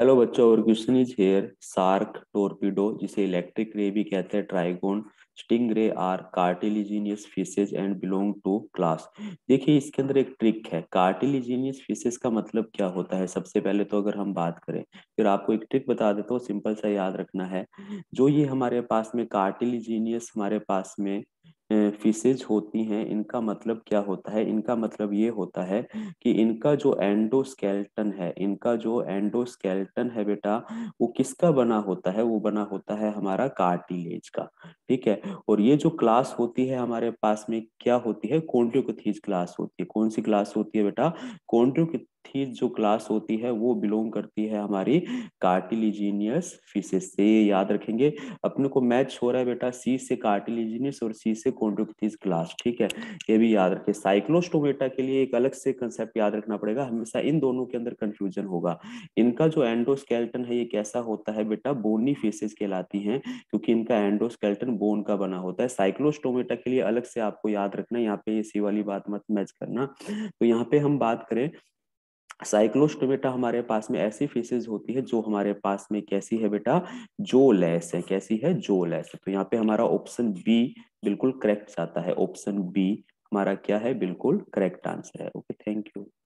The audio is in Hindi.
हेलो बच्चों और question is here shark torpedo जिसे इलेक्ट्रिक रे भी कहते हैं trygon sting ray are cartilaginous fishes and belong to class देखिए इसके अंदर एक ट्रिक है कार्टिलिजीनियस फिशेज का मतलब क्या होता है सबसे पहले तो अगर हम बात करें फिर आपको एक ट्रिक बता देता हूँ सिंपल सा याद रखना है जो ये हमारे पास में कार्टिलिजीनियस हमारे पास में फीसेज होती हैं इनका मतलब क्या होता है इनका मतलब ये होता है कि इनका जो एंडोस्केल्टन है इनका जो एंडोस्केल्टन है बेटा वो किसका बना होता है वो बना होता है हमारा कार्टिलेज का ठीक है और ये जो क्लास होती है हमारे पास में क्या होती है कोन्ट्रियोकथीज क्लास होती है कौन सी क्लास होती है बेटा कोन्ट्रियो थी जो क्लास होती है वो बिलोंग करती है हमारी कार्टिलिजीनियस फिशेस से ये याद रखेंगे अपने को मैच हो रहा है बेटा सी से कार्टिलिजीनियस और सी से कॉन्ड्रोक्टीज क्लास ठीक है ये भी याद रखें साइक्लोस्टोमेटा के लिए एक अलग से कंसेप्ट याद रखना पड़ेगा हमेशा इन दोनों के अंदर कंफ्यूजन होगा इनका जो एंडोस्केल्टन है ये कैसा होता है बेटा बोनी फेसेस कहलाती है क्योंकि इनका एंडोस्केल्टन बोन का बना होता है साइक्लोस्टोमेटा के लिए अलग से आपको याद रखना यहाँ पे ये सी वाली बात मत मैच करना तो यहाँ पे हम बात करें साइक्लोस्टोमेटा हमारे पास में ऐसी फिशेज होती है जो हमारे पास में कैसी है बेटा जो लेस है कैसी है जो लेस है तो यहाँ पे हमारा ऑप्शन बी बिल्कुल करेक्ट जाता है ऑप्शन बी हमारा क्या है बिल्कुल करेक्ट आंसर है ओके थैंक यू